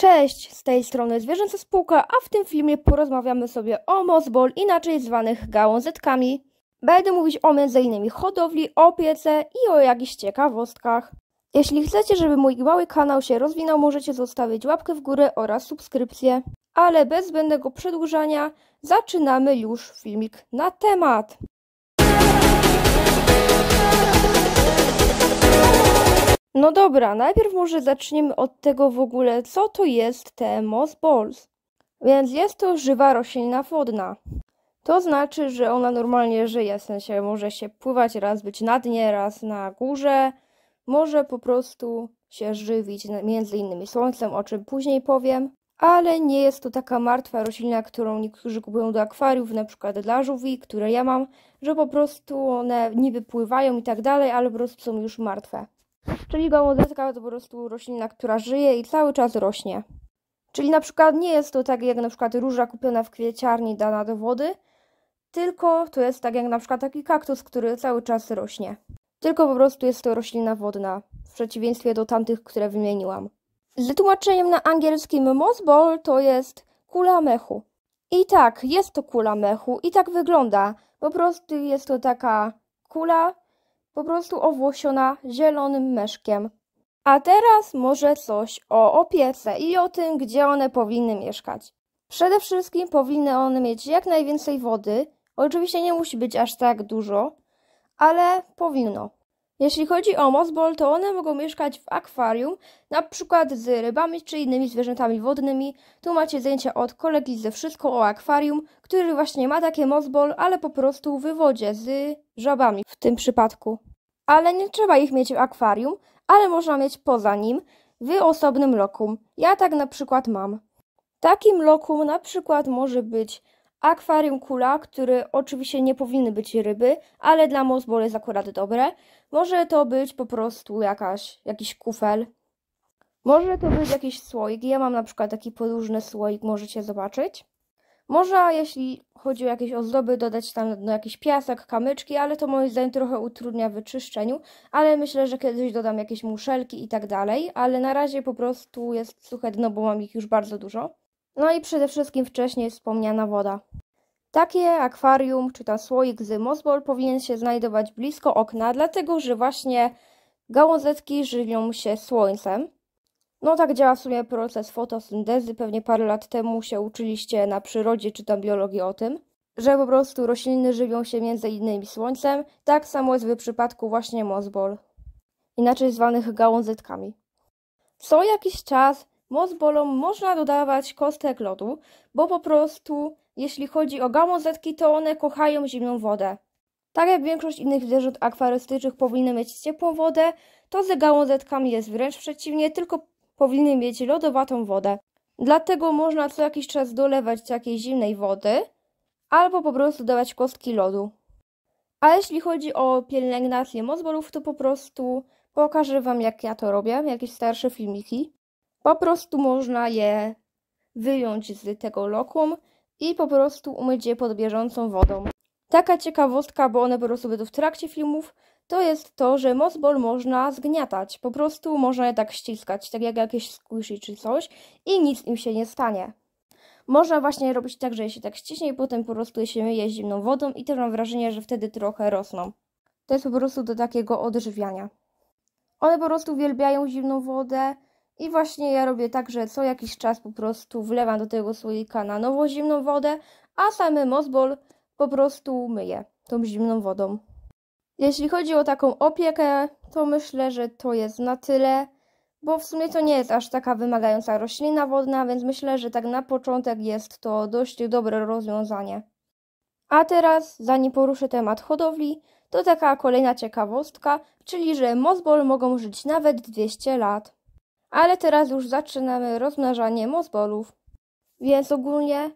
Cześć, z tej strony Zwierzęca Spółka, a w tym filmie porozmawiamy sobie o mozbol, inaczej zwanych gałązetkami. Będę mówić o m.in. hodowli, opiece i o jakichś ciekawostkach. Jeśli chcecie, żeby mój mały kanał się rozwinął, możecie zostawić łapkę w górę oraz subskrypcję. Ale bez zbędnego przedłużania zaczynamy już filmik na temat. No dobra, najpierw może zaczniemy od tego w ogóle, co to jest moss balls. Więc jest to żywa roślina wodna. To znaczy, że ona normalnie żyje, w sensie może się pływać, raz być na dnie, raz na górze. Może po prostu się żywić między innymi słońcem, o czym później powiem. Ale nie jest to taka martwa roślina, którą niektórzy kupują do akwariów, na przykład dla żółwi, które ja mam, że po prostu one niby pływają i tak dalej, ale po prostu są już martwe. Czyli gamodeska to po prostu roślina, która żyje i cały czas rośnie. Czyli na przykład nie jest to tak jak na przykład róża kupiona w kwieciarni dana do wody, tylko to jest tak jak na przykład taki kaktus, który cały czas rośnie. Tylko po prostu jest to roślina wodna, w przeciwieństwie do tamtych, które wymieniłam. Z tłumaczeniem na angielskim mossball to jest kula mechu. I tak, jest to kula mechu i tak wygląda. Po prostu jest to taka kula, po prostu owłosiona zielonym meszkiem. A teraz może coś o opiece i o tym, gdzie one powinny mieszkać. Przede wszystkim powinny one mieć jak najwięcej wody, oczywiście nie musi być aż tak dużo, ale powinno. Jeśli chodzi o mozbol, to one mogą mieszkać w akwarium, na przykład z rybami czy innymi zwierzętami wodnymi. Tu macie zdjęcie od kolegi ze Wszystko o akwarium, który właśnie ma takie mozbol, ale po prostu w wodzie z żabami w tym przypadku ale nie trzeba ich mieć w akwarium, ale można mieć poza nim w osobnym lokum. Ja tak na przykład mam. Takim lokum na przykład może być akwarium kula, który oczywiście nie powinny być ryby, ale dla mozbol jest akurat dobre. Może to być po prostu jakaś, jakiś kufel. Może to być jakiś słoik. Ja mam na przykład taki podłużny słoik, możecie zobaczyć. Można, jeśli chodzi o jakieś ozdoby, dodać tam no, jakiś piasek, kamyczki, ale to moim zdaniem trochę utrudnia wyczyszczeniu, ale myślę, że kiedyś dodam jakieś muszelki i tak dalej, ale na razie po prostu jest suche dno, bo mam ich już bardzo dużo. No i przede wszystkim wcześniej wspomniana woda. Takie akwarium czy tam słoik z mosbol powinien się znajdować blisko okna, dlatego że właśnie gałązetki żywią się słońcem. No tak działa w sumie proces fotosyntezy. Pewnie parę lat temu się uczyliście na przyrodzie czy tam biologii o tym, że po prostu rośliny żywią się między innymi słońcem, tak samo jest w przypadku właśnie mozbol, inaczej zwanych gałązetkami. Co jakiś czas mozbolom można dodawać kostek lodu, bo po prostu jeśli chodzi o gałązetki, to one kochają zimną wodę. Tak jak większość innych zwierząt akwarystycznych powinny mieć ciepłą wodę, to z gałązetkami jest wręcz przeciwnie, tylko powinny mieć lodowatą wodę. Dlatego można co jakiś czas dolewać takiej zimnej wody albo po prostu dawać kostki lodu. A jeśli chodzi o pielęgnację mozbolów, to po prostu pokażę Wam jak ja to robię, jakieś starsze filmiki. Po prostu można je wyjąć z tego lokum i po prostu umyć je pod bieżącą wodą. Taka ciekawostka, bo one po prostu będą w trakcie filmów, to jest to, że mossball można zgniatać. Po prostu można je tak ściskać, tak jak jakieś squishy czy coś i nic im się nie stanie. Można właśnie robić tak, że je się tak ściśnie i potem po prostu je się myje zimną wodą i też mam wrażenie, że wtedy trochę rosną. To jest po prostu do takiego odżywiania. One po prostu uwielbiają zimną wodę i właśnie ja robię tak, że co jakiś czas po prostu wlewam do tego słoika na nowo zimną wodę, a same mossball po prostu myję tą zimną wodą. Jeśli chodzi o taką opiekę, to myślę, że to jest na tyle, bo w sumie to nie jest aż taka wymagająca roślina wodna, więc myślę, że tak na początek jest to dość dobre rozwiązanie. A teraz, zanim poruszę temat hodowli, to taka kolejna ciekawostka, czyli że mozbol mogą żyć nawet 200 lat. Ale teraz już zaczynamy rozmnażanie mozbolów. Więc ogólnie,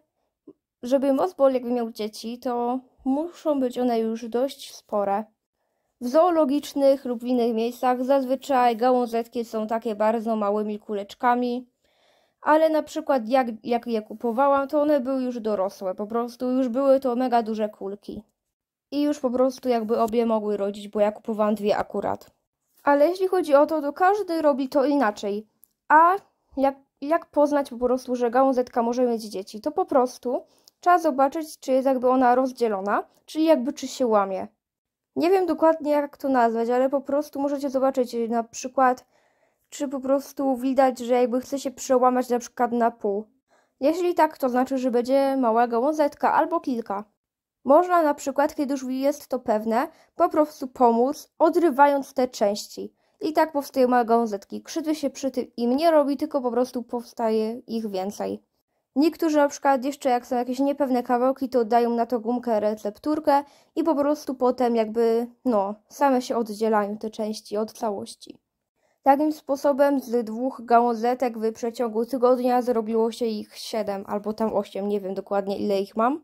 żeby mozbol jakby miał dzieci, to muszą być one już dość spore. W zoologicznych lub w innych miejscach zazwyczaj gałązetki są takie bardzo małymi kuleczkami, ale na przykład jak, jak je kupowałam, to one były już dorosłe, po prostu już były to mega duże kulki. I już po prostu jakby obie mogły rodzić, bo ja kupowałam dwie akurat. Ale jeśli chodzi o to, to każdy robi to inaczej. A jak, jak poznać po prostu, że gałązetka może mieć dzieci? To po prostu trzeba zobaczyć, czy jest jakby ona rozdzielona, czyli jakby czy się łamie. Nie wiem dokładnie jak to nazwać, ale po prostu możecie zobaczyć y, na przykład, czy po prostu widać, że jakby chce się przełamać na przykład na pół. Jeśli tak, to znaczy, że będzie mała gałązetka albo kilka. Można na przykład, kiedy już jest to pewne, po prostu pomóc, odrywając te części. I tak powstają małe gałązetki. Krzywy się przy tym im nie robi, tylko po prostu powstaje ich więcej. Niektórzy na przykład jeszcze jak są jakieś niepewne kawałki, to dają na to gumkę recepturkę i po prostu potem jakby, no, same się oddzielają te części od całości. Takim sposobem z dwóch gałązetek w przeciągu tygodnia zrobiło się ich siedem albo tam osiem, nie wiem dokładnie ile ich mam.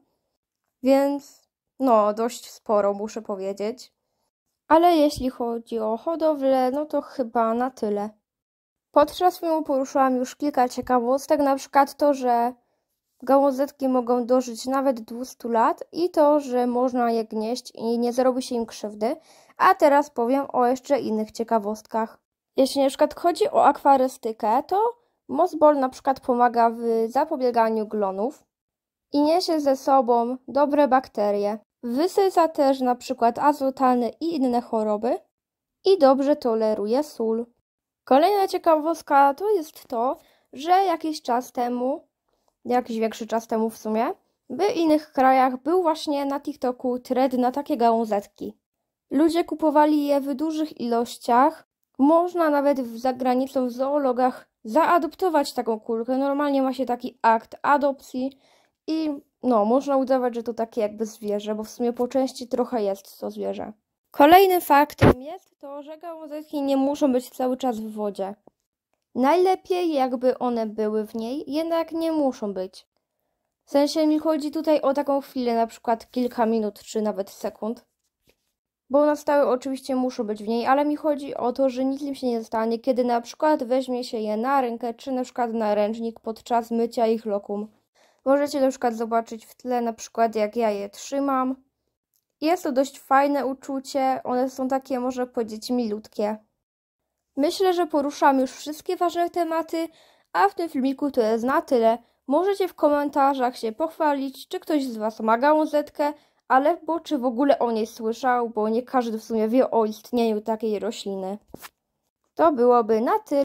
Więc no, dość sporo muszę powiedzieć. Ale jeśli chodzi o hodowlę, no to chyba na tyle. Podczas filmu poruszyłam już kilka ciekawostek, na przykład to, że gałązetki mogą dożyć nawet 200 lat i to, że można je gnieść i nie zarobi się im krzywdy. A teraz powiem o jeszcze innych ciekawostkach. Jeśli na przykład chodzi o akwarystykę, to Mosbol na przykład pomaga w zapobieganiu glonów i niesie ze sobą dobre bakterie. Wysysa też na przykład azotany i inne choroby i dobrze toleruje sól. Kolejna ciekawostka to jest to, że jakiś czas temu, jakiś większy czas temu w sumie, w innych krajach był właśnie na TikToku trend na takie gałązetki. Ludzie kupowali je w dużych ilościach. Można nawet w, za granicą w zoologach zaadoptować taką kulkę. Normalnie ma się taki akt adopcji i no, można udawać, że to takie jakby zwierzę, bo w sumie po części trochę jest to zwierzę. Kolejnym faktem jest to, że gałązeczki nie muszą być cały czas w wodzie. Najlepiej jakby one były w niej, jednak nie muszą być. W sensie mi chodzi tutaj o taką chwilę, na przykład kilka minut czy nawet sekund. Bo na stałe oczywiście muszą być w niej, ale mi chodzi o to, że nic im się nie stanie, kiedy na przykład weźmie się je na rękę czy na przykład na ręcznik podczas mycia ich lokum. Możecie na przykład zobaczyć w tle na przykład jak ja je trzymam jest to dość fajne uczucie, one są takie, może powiedzieć, milutkie. Myślę, że poruszam już wszystkie ważne tematy, a w tym filmiku to jest na tyle. Możecie w komentarzach się pochwalić, czy ktoś z Was ma gałązetkę, albo czy w ogóle o niej słyszał, bo nie każdy w sumie wie o istnieniu takiej rośliny. To byłoby na tyle.